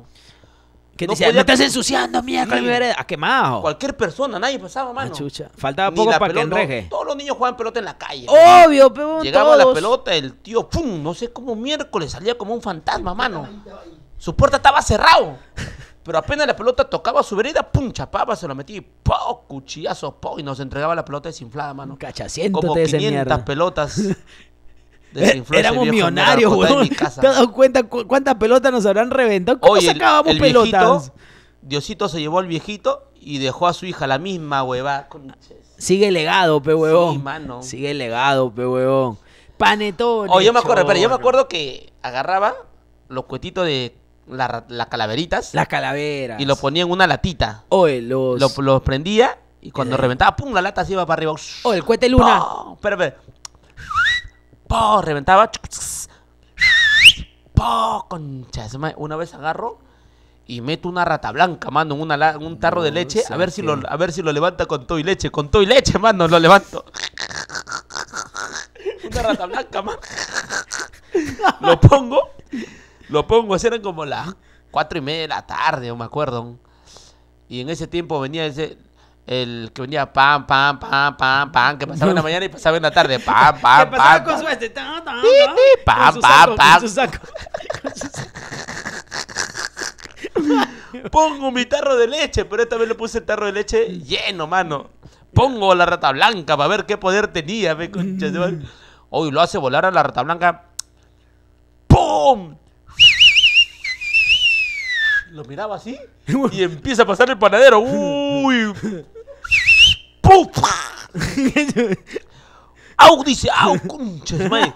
Que estás ensuciando, mierda Ha quemado. Cualquier persona, nadie pasaba, mano. Ah, Faltaba poco para que enreje. todos los niños jugaban pelota en la calle. Obvio, pero Llegaba la pelota, el tío, pum, no sé cómo miércoles salía como un fantasma, mano. Su puerta estaba cerrado. Pero apenas la pelota tocaba su vereda, pum, chapaba, se lo metía y po, cuchillazo, po, y nos entregaba la pelota desinflada, mano. Cachaciento Como 500 pelotas Éramos millonarios, weón. ¿Te has dado cuenta cuántas pelotas nos habrán reventado? ¿Cómo sacábamos pelotas? Diosito se llevó al viejito y dejó a su hija la misma, hueva. Sigue legado, pe huevón. Sigue legado, pe huevón. Panetón. yo me acuerdo, yo me acuerdo que agarraba los cuetitos de las calaveritas. Las calaveras. Y lo ponía en una latita. los... prendía y cuando eh. reventaba, pum, la lata se iba para arriba. Oh, el cuete luna. ¡Pum! Pero, pero, ¡Po! Reventaba. ¡Po! Concha. Una vez agarro y meto una rata blanca, mano, en un tarro de leche. A ver, si lo, a ver si lo levanta con todo y leche. Con todo y leche, mano, lo levanto. una rata blanca, mano. lo pongo. Lo pongo. Eran como las cuatro y media de la tarde, o me acuerdo. Y en ese tiempo venía ese el que venía pam, pam, pam, pam, pam, que pasaba en la mañana y pasaba en la tarde. Pam, pam, pasaba pam. con pam, pam, pam. Pongo mi tarro de leche, pero esta vez le puse el tarro de leche lleno, mano. Pongo la rata blanca para ver qué poder tenía, ve, Hoy lo hace volar a la rata blanca. ¡Pum! Lo miraba así y empieza a pasar el panadero. ¡Uh! ¡Uy! ¡Au! Dice, ¡au! ¡Conchas, madre!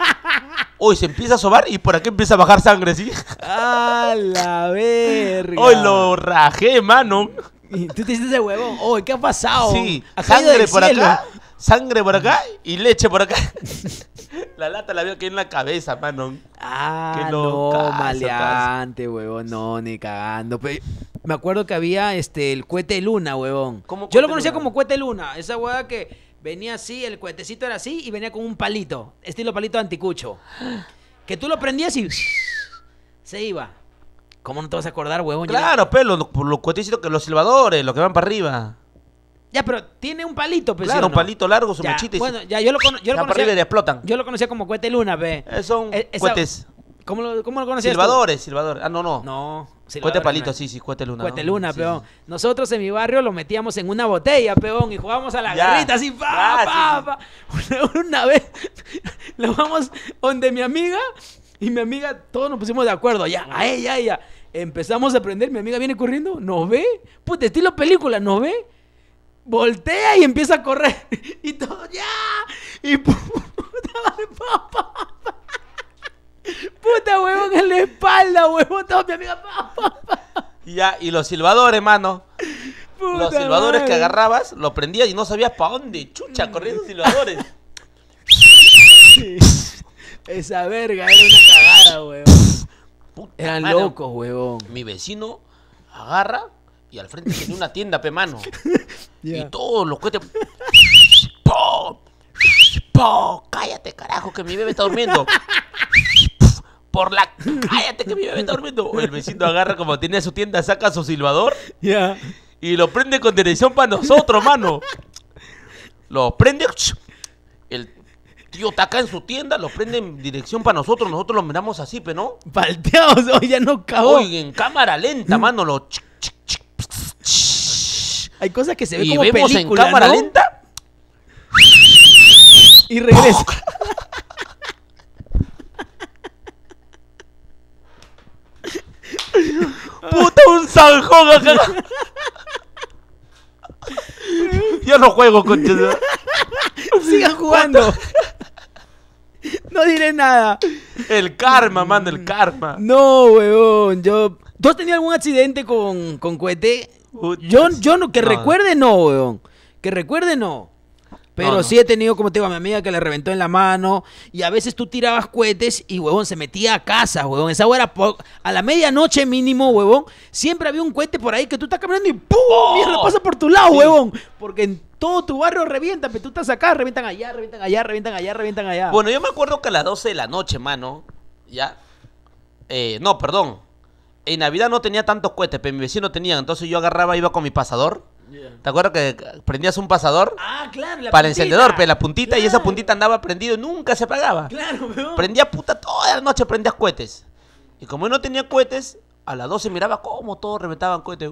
Hoy se empieza a sobar y por aquí empieza a bajar sangre, ¿sí? ¡A la verga! Hoy lo rajé, mano. ¿Tú te hiciste ese huevo? ¡Oh, qué ha pasado! Sí, sangre por acá, sangre por acá y leche por acá. la lata la veo aquí en la cabeza, mano. ¡Ah, qué no! Maleante, huevón, no, ni cagando. Me acuerdo que había este el cohete luna, huevón. Yo lo conocía como cohete luna. Esa hueá que venía así, el cohetecito era así y venía con un palito, estilo palito anticucho. Que tú lo prendías y se iba. ¿Cómo no te vas a acordar, huevón? Claro, pero los, los que los silbadores, los que van para arriba. Ya, pero tiene un palito, pues. Claro, un palito largo, su mechita. bueno, ya yo lo, yo conocía. explotan. Yo lo conocía como cohete luna, ve eh, son e, cohetes. ¿Cómo lo, cómo lo conocías? Silvadores, Ah, no, no. No. Cuete Palito, sí, sí, Cuete Luna. Cuete Luna, peón. Nosotros en mi barrio lo metíamos en una botella, peón, y jugábamos a la garrita así, pa, ah, pa, Una, vez lo vamos donde mi amiga y mi amiga, todos nos pusimos de acuerdo, ya, a ella, ya Empezamos a aprender, mi amiga viene corriendo, nos ve, pues, de estilo película, nos ve, voltea y empieza a correr. Y todo, ya, y puta, papá. Puta huevón en la espalda, huevón. Todo mi amiga. ya, y los silbadores, mano. los silbadores que agarrabas, Lo prendías y no sabías para dónde. Chucha, corriendo mm. silbadores. Esa verga era una cagada, huevón. Eran locos, huevón. Mi vecino agarra y al frente tenía una tienda, pe mano. Y todos los cohetes. ¡Po! ¡Po! ¡Cállate, carajo! Que mi bebé está durmiendo por la. ¡Cállate que mi bebé está durmiendo! El vecino agarra como tiene su tienda, saca su silbador. Ya. Y lo prende con dirección para nosotros, mano. Lo prende. El tío está acá en su tienda, lo prende en dirección para nosotros. Nosotros lo miramos así, pero no. Palteados, hoy oh, ya no cago Oye, en cámara lenta, mano. Lo. Hay cosas que se ven y vemos en cámara lenta. Y regresa. ¡Puta, un zanjón! Yo no juego, concha. Sigan jugando. No diré nada. El karma, mano, el karma. No, weón Yo... ¿Tú has tenido algún accidente con, con cohete? Yo, yo no, que recuerde no, weón Que recuerde no. Pero sí he tenido, como te digo, a mi amiga que le reventó en la mano. Y a veces tú tirabas cohetes y, huevón, se metía a casa, huevón. Esa hora a la medianoche mínimo, huevón. Siempre había un cohete por ahí que tú estás caminando y ¡pum! ¡Oh! Mierda, pasa por tu lado, huevón. Porque en todo tu barrio revientan, pero tú estás acá, revientan allá, revientan allá, revientan allá, revientan allá. Bueno, yo me acuerdo que a las 12 de la noche, mano, ya. Eh, no, perdón. En Navidad no tenía tantos cohetes, pero mi vecino tenía. Entonces yo agarraba, iba con mi pasador ¿Te acuerdas que prendías un pasador? Ah, claro, Para el encendedor, pero la puntita y esa puntita andaba prendido y nunca se apagaba. Claro, weón. Prendía puta toda la noche, prendías cohetes. Y como yo no tenía cohetes, a las 12 miraba cómo todos reventaban cohetes.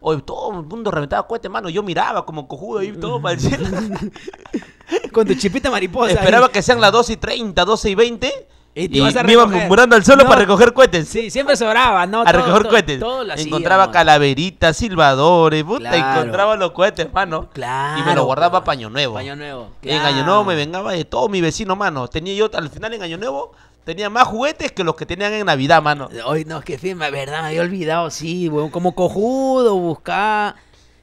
Hoy todo el mundo reventaba cohetes, mano. Yo miraba como cojudo y todo para el cielo. Con tu chipita mariposa. Esperaba que sean las 12 y 30, 12 y 20 y, me iba murando al suelo para recoger cohetes. Sí, siempre sobraba, ¿no? A recoger cohetes. encontraba calaveritas, silbadores, puta, encontraba los cohetes, mano. Claro. Y me lo guardaba paño nuevo. Paño nuevo. En año nuevo me vengaba de todo mi vecino, mano. Tenía yo, al final en año nuevo, tenía más juguetes que los que tenían en Navidad, mano. Hoy no, es que verdad, me había olvidado, sí, weón. Como cojudo, buscaba.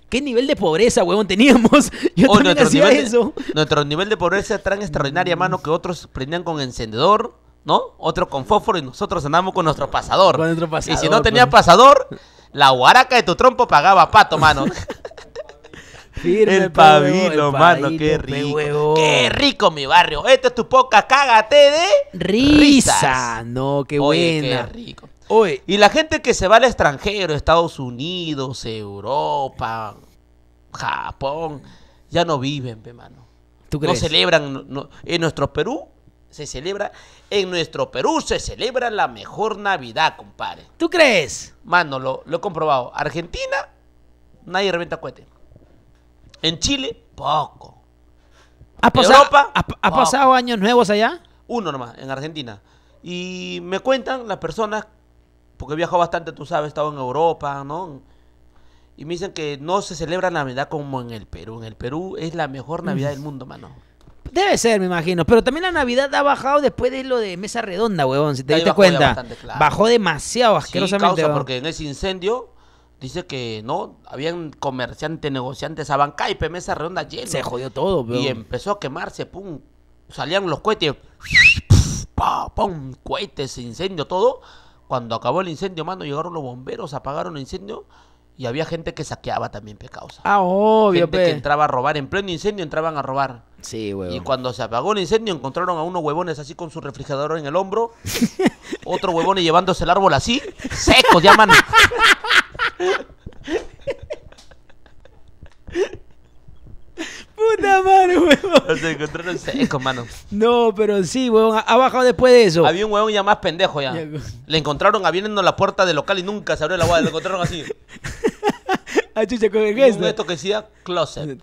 ¿Qué nivel de pobreza, huevón, teníamos? Yo también hacía eso. nuestro nivel de pobreza Era tan extraordinaria, mm. mano, que otros prendían con encendedor ¿no? Otro con fósforo y nosotros andamos con nuestro pasador. Con nuestro pasador y si no tenía pues. pasador, la guaraca de tu trompo pagaba pato, mano. el pabilo, mano, qué rico. Qué rico mi barrio. Esta es tu poca, cágate de risa. No, qué buena. Qué rico. Y la gente que se va al extranjero, Estados Unidos, Europa, Japón, ya no viven, crees? No celebran en nuestro Perú se celebra, en nuestro Perú se celebra la mejor Navidad, compadre. ¿Tú crees? Mano, lo, he comprobado. Argentina, nadie reventa cohete. En Chile, poco. ¿Ha pasado, Europa, ha, pasado años nuevos allá? Uno nomás, en Argentina. Y me cuentan las personas, porque he viajado bastante, tú sabes, he estado en Europa, ¿no? Y me dicen que no se celebra Navidad como en el Perú. En el Perú es la mejor Navidad mm. del mundo, mano. Debe ser, me imagino. Pero también la Navidad ha bajado después de lo de Mesa Redonda, huevón, si te das cuenta. Bajó demasiado asquerosamente. porque en ese incendio dice que no, habían comerciantes, negociantes, y mesa redonda llena. Se jodió todo, huevón. Y empezó a quemarse, pum. Salían los cohetes. pum, cohetes, incendio, todo. Cuando acabó el incendio, mano, llegaron los bomberos, apagaron el incendio y había gente que saqueaba también pecausa. Ah, obvio, Gente que entraba a robar. En pleno incendio entraban a robar. Sí, huevón. Y cuando se apagó el incendio encontraron a unos huevones así con su refrigerador en el hombro. otro huevón y llevándose el árbol así. Secos, llaman. Puta madre, huevo se encontraron mano. No, pero sí, huevón. Ha bajado después de eso. Había un huevón ya más pendejo ya. Le encontraron abriendo la puerta del local y nunca se abrió la agua Lo encontraron así. Ah, a con el gesto. que decía closet.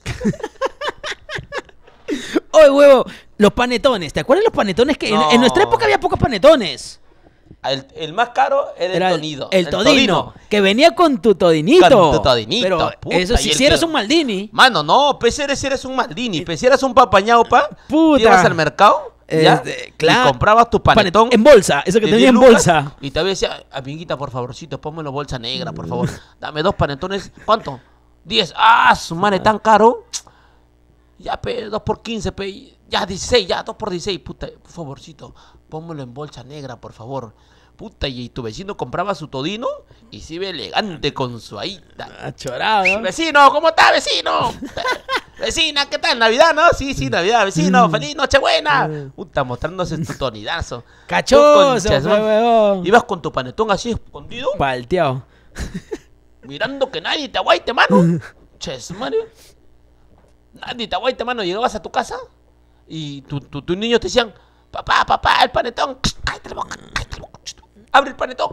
Oye, huevo, los panetones. ¿Te acuerdas los panetones? que en nuestra época había pocos panetones. El, más caro era, el todino El, todino, Que venía con tu todinito. Con tu todinito. Pero eso si, si un Maldini. Mano, no, pese eres, eres un Maldini. Eh, pese eres un papañao, pa. Puta. Ibas al mercado. Este, y comprabas tu panetón. En bolsa, eso que tenía en bolsa. Y te decía, amiguita, por favorcito, pónmelo bolsa negra, por favor. Dame dos panetones. ¿Cuánto? Diez Ah, su madre, tan caro. Ya, pe, Dos por quince, pe. Ya, dieciséis ya, dos por 16. Puta, por favorcito, pónmelo en bolsa negra, por favor. Puta, y tu vecino compraba su todino y se ve elegante con su aita ah, Chorado, Vecino, ¿cómo está, vecino? Vecina, ¿qué tal? ¿Navidad, no? Sí, sí, Navidad, vecino. Mm. Feliz Nochebuena. Mm. Puta, mostrándose tu tonidazo. Cachoso, pues, Y Ibas con tu panetón así escondido. Palteado. Mirando que nadie te aguaite, mano. Ches, Mario. Nadie te aguaite, mano. Llegabas a tu casa y tus niños te decían, papá, papá, el panetón. Cállate la boca, cállate la boca abre el panetón,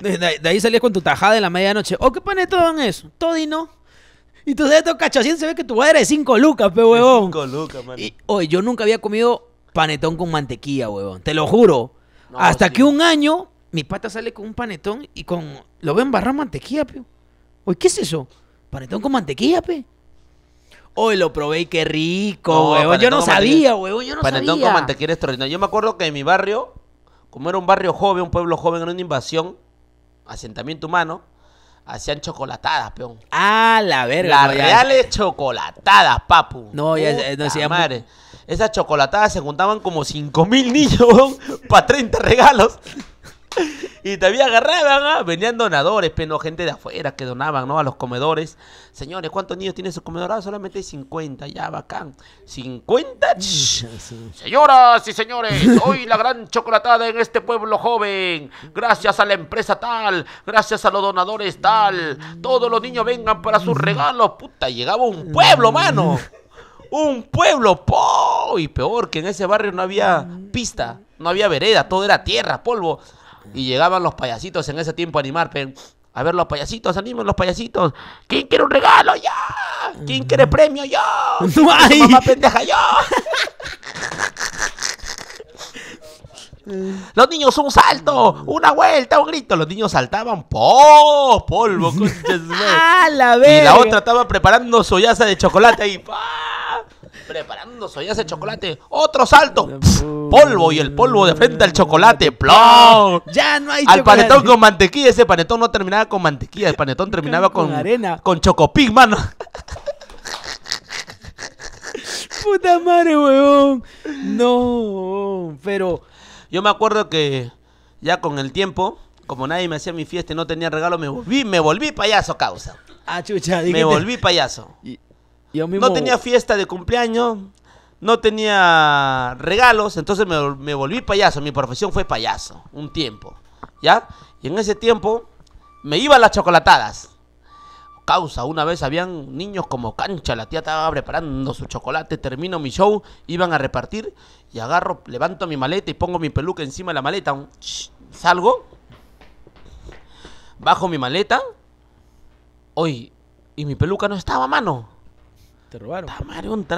De, ahí salías con tu tajada en la medianoche. Oh, qué panetón es. Todino. Y tú de estos cachacín se ve que tu madre es 5 lucas, pe huevón. 5 lucas, man. Y, hoy yo nunca había comido panetón con mantequilla, huevón. Te lo juro. Hasta que un año mi pata sale con un panetón y con. Lo veo embarrado en mantequilla, pe. Oye, ¿qué es eso? Panetón con mantequilla, pe. Hoy lo probé y qué rico, Yo no sabía, huevón. Yo no Panetón sabía. con quieres Yo me acuerdo que en mi barrio, como era un barrio joven, un pueblo joven, En una invasión, asentamiento humano, hacían chocolatadas, peón. Ah, la verga. Las reales chocolatadas, papu. No, ya- eh, no, se Esas chocolatadas se juntaban como mil niños, para 30 regalos. y también agarraban, ¿ah? venían donadores, pero gente de afuera que donaban, ¿no? A los comedores. Señores, ¿cuántos niños tiene su comedor? Ah, solamente 50, ya, bacán. ¿50? Señoras y señores, hoy la gran chocolatada en este pueblo joven. Gracias a la empresa tal, gracias a los donadores tal. Todos los niños vengan para sus regalos. Puta, llegaba un pueblo, mano. Un pueblo, po. Y peor que en ese barrio no había pista, no había vereda, todo era tierra, polvo. Y llegaban los payasitos en ese tiempo a animar, A ver, los payasitos, animen los payasitos. ¿Quién quiere un regalo? ¡Ya! ¿Quién quiere premio? ¡Yo! ¡No ¡Mamá pendeja! ¡Yo! Los niños un salto, una vuelta, un grito. Los niños saltaban ¡pó! polvo, ¡A la verga! Y la otra estaba preparando su yaza de chocolate y ¡pa! Preparando soy ese chocolate. Otro salto. polvo y el polvo de frente al chocolate. ¡Plom! Ya no hay Al panetón con mantequilla. Ese panetón no terminaba con mantequilla. El panetón terminaba con, con arena. Con chocopig, mano. Puta madre, weón No, pero. Yo me acuerdo que ya con el tiempo, como nadie me hacía mi fiesta y no tenía regalo, me volví, me volví payaso, causa. Ah, chucha, Me volví payaso. Y, no tenía fiesta de cumpleaños, no tenía regalos, entonces me, volví payaso. Mi profesión fue payaso, un tiempo, ¿ya? Y en ese tiempo me iba a las chocolatadas. Causa, una vez habían niños como cancha, la tía estaba preparando su chocolate, termino mi show, iban a repartir y agarro, levanto mi maleta y pongo mi peluca encima de la maleta, salgo, bajo mi maleta, hoy, y mi peluca no estaba a mano. Te robaron.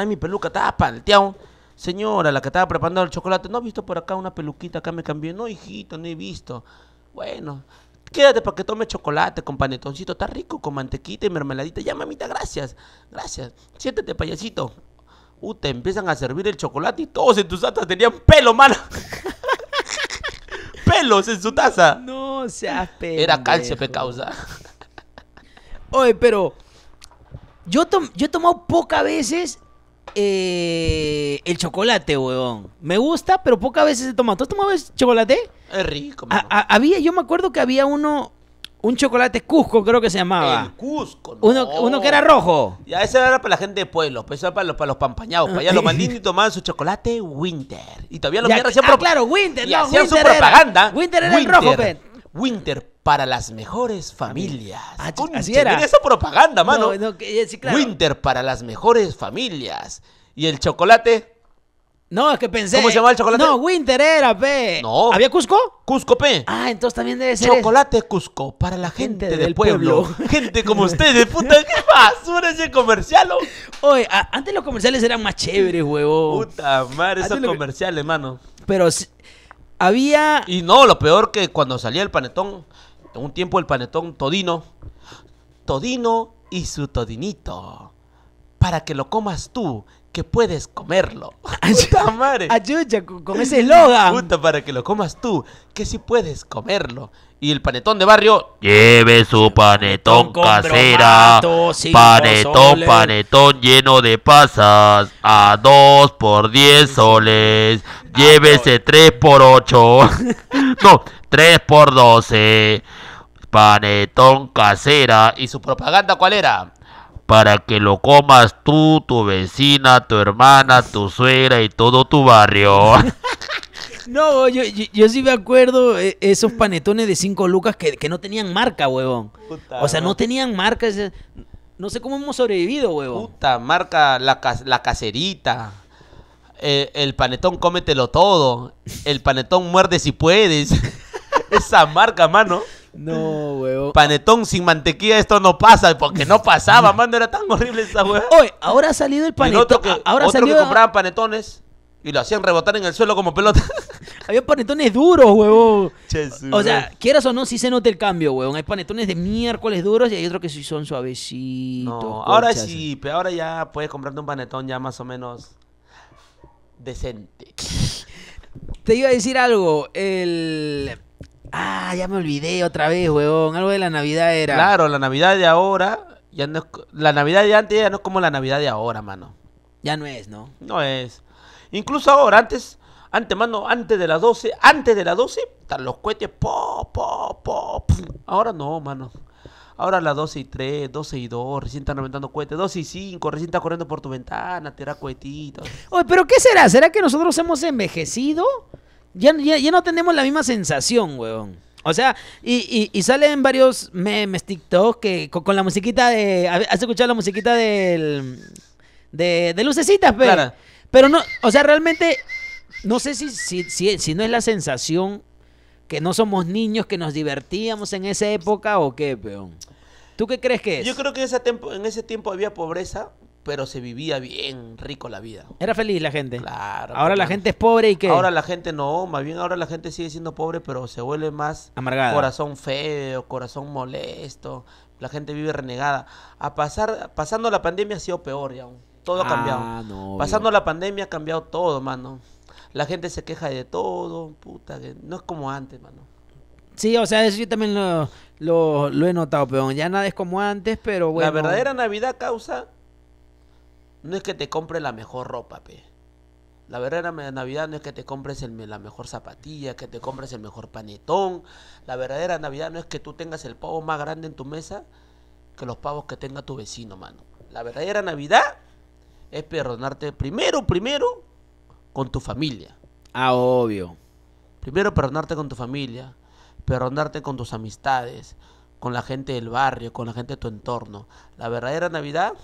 mi peluca, estaba palteado. Señora, la que estaba preparando el chocolate, ¿no ha visto por acá una peluquita? Acá me cambié. No, hijito, no he visto. Bueno, quédate para que tome chocolate con panetoncito. Está rico, con mantequita y mermeladita. Ya, mamita, gracias. Gracias. Siéntate, payasito. Uy, uh, te empiezan a servir el chocolate y todos en tus tazas tenían pelo, mano. Pelos en su taza. No sea pendejo. Era calcio, pecausa. causa. Oye, pero yo, he tomado pocas veces eh, el chocolate, huevón. Me gusta, pero pocas veces he tomado. ¿Tú has tomado chocolate? Es rico. había, yo me acuerdo que había uno, un chocolate Cusco, creo que se llamaba. El Cusco, uno, que era rojo. Ya, ese era para la gente de pueblo, pues, era para los, pampañados. Para pues. allá los ah, eh. malditos tomaban su chocolate Winter. Y todavía los que hacían ah, claro, Winter, y hacían su propaganda. Winter era el rojo, Winter, Winter, para las mejores familias. Ah, así esa propaganda, mano. No, no, eh, sí, claro. Winter para las mejores familias. ¿Y el chocolate? No, es que pensé. ¿Cómo se llamaba el chocolate? No, Winter era, pe. No. ¿Había Cusco? Cusco, P. Ah, entonces también debe ser. Chocolate Cusco para la gente, del, pueblo. gente como ustedes, puta, qué basura ese comercial. Oh. Oye, antes los comerciales eran más chéveres, huevón. Puta madre, esos comerciales, mano. Pero había. Y no, lo peor que cuando salía el panetón un tiempo el panetón Todino. Todino y su Todinito. Para que lo comas tú, que puedes comerlo. Ayuda, madre. Ayucha, con ese eslogan. para que lo comas tú, que si puedes comerlo. Y el panetón de barrio, lleve su panetón casera. panetón, panetón lleno de pasas. A dos por 10 soles. Ah, Llévese 3 por 8. no, 3x12, panetón casera. ¿Y su propaganda cuál era? Para que lo comas tú, tu vecina, tu hermana, tu suegra y todo tu barrio. No, yo, yo, sí me acuerdo eh, esos panetones de 5 lucas que, no tenían marca, huevón. o sea, no tenían marca. No sé cómo hemos sobrevivido, huevón. Puta, marca la, la caserita. Eh, el panetón cómetelo todo. El panetón muerde si puedes. Esa marca, mano. No, weón. Panetón sin mantequilla, esto no pasa, porque no pasaba, mano, era tan horrible esa weón. Oye, ahora ha salido el panetón. que, ahora salió... compraban panetones y lo hacían rebotar en el suelo como pelota. Había panetones duros, huevón. O sea, quieras o no, si se nota el cambio, huevón. Hay panetones de miércoles duros y hay otros que sí son suavecitos. No, ahora sí, pero ahora ya puedes comprarte un panetón ya más o menos decente. Te iba a decir algo. El... Ah, ya me olvidé otra vez, huevón. Algo de la Navidad era. Claro, la Navidad de ahora. Ya no es... La Navidad de antes ya no es como la Navidad de ahora, mano. Ya no es, ¿no? No es. Incluso ahora, antes, antes, mano, antes de las 12, antes de las 12, están los cohetes, po, po, po, Ahora no, mano. Ahora las 12 y 3, 12 y 2, recién están aumentando cohetes. 12 y 5, recién está corriendo por tu ventana, te da cohetitos. Oye, pero ¿qué será? ¿Será que nosotros hemos envejecido? Ya, ya, no tenemos la misma sensación, weón. O sea, y, y, salen varios memes, TikTok, que con, la musiquita de. ¿Has escuchado la musiquita del. de, de lucecitas, pero. Pues? Pero no, o sea, realmente. No sé si, si, si, si, no es la sensación que no somos niños, que nos divertíamos en esa época o qué, peón. ¿Tú qué crees que es? Yo creo que en, ese tiempo, en ese tiempo había pobreza, pero se vivía bien rico la vida. Era feliz la gente. Claro. Ahora la gente es pobre y qué. Ahora la gente no, más bien ahora la gente sigue siendo pobre, pero se vuelve más amargada. Corazón feo, corazón molesto. La gente vive renegada. A pasar, pasando la pandemia ha sido peor ya. Todo ha ah, cambiado. pasando la pandemia ha cambiado todo, mano. La gente se queja de todo, puta, que no es como antes, mano. Sí, o sea, eso yo también lo, lo, he notado, peón. Ya nada es como antes, pero bueno. La verdadera Navidad causa no es que te compre la mejor ropa, pe. La verdadera Navidad no es que te compres el, la mejor zapatilla, que te compres el mejor panetón. La verdadera Navidad no es que tú tengas el pavo más grande en tu mesa que los pavos que tenga tu vecino, mano. La verdadera Navidad es perdonarte primero, primero con tu familia. Ah, obvio. Primero perdonarte con tu familia, perdonarte con tus amistades, con la gente del barrio, con la gente de tu entorno. La verdadera Navidad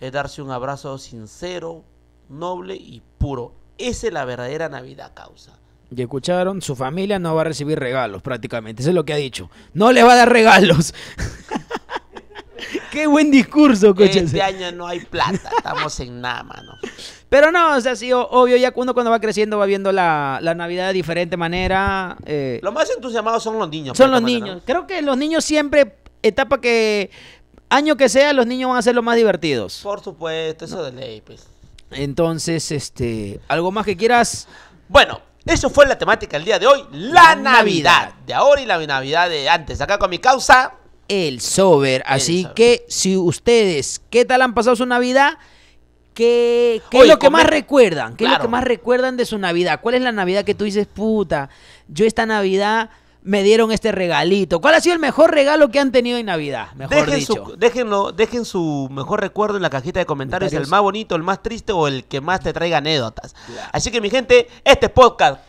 es darse un abrazo sincero, noble y puro. Esa es la verdadera Navidad causa. Y escucharon, su familia no va a recibir regalos prácticamente, eso es lo que ha dicho. No le va a dar regalos. Qué buen discurso, coche. Este año no hay plata, estamos en nada, mano. Pero no, o sea, sí, obvio, ya uno cuando va creciendo va viendo la, Navidad de diferente manera. Eh. Lo más entusiasmados son los niños. Son pues, los niños. Creo que los niños siempre, etapa que Año que sea, los niños van a ser los más divertidos. Por supuesto, eso de ley, pues. Entonces, este, ¿algo más que quieras? Bueno, eso fue la temática del día de hoy, la, Navidad. De ahora y la Navidad de antes. Acá con mi causa. El Sober. Así que si ustedes, ¿qué tal han pasado su Navidad? ¿Qué, es lo que más recuerdan? ¿Qué es lo que más recuerdan de su Navidad? ¿Cuál es la Navidad que tú dices, puta? Yo esta Navidad me dieron este regalito. ¿Cuál ha sido el mejor regalo que han tenido en Navidad? Mejor dejen Su, dejen su mejor recuerdo en la cajita de comentarios, el más bonito, el más triste o el que más te traiga anécdotas. Así que mi gente, este podcast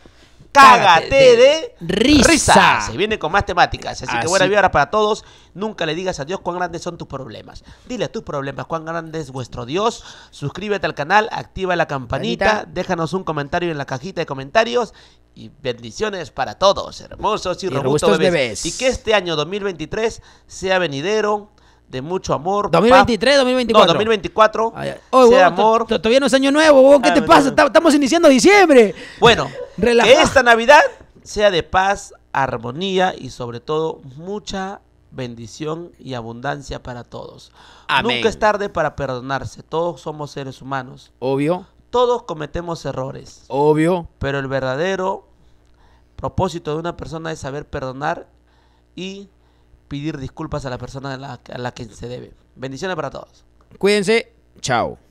Cágate de, risa. Se viene con más temáticas. Así, que buena vibra para todos. Nunca le digas a Dios cuán grandes son tus problemas. Dile a tus problemas, cuán grande es vuestro Dios. Suscríbete al canal, activa la campanita, déjanos un comentario en la cajita de comentarios y bendiciones para todos, hermosos y, robustos, bebés. Y que este año 2023 sea venidero de mucho amor. 2023, 2024. 2024. sea amor. Todavía no es año nuevo, ¿qué te ah, pasa? Estamos iniciando diciembre. Bueno, que esta Navidad sea de paz, armonía y sobre todo mucha bendición y abundancia para todos. Amén. Nunca es tarde para perdonarse. Todos somos seres humanos. Obvio. Todos cometemos errores. Obvio. Pero el verdadero propósito de una persona es saber perdonar y pedir disculpas a la persona a la, que se debe. Bendiciones para todos. Cuídense. Chao.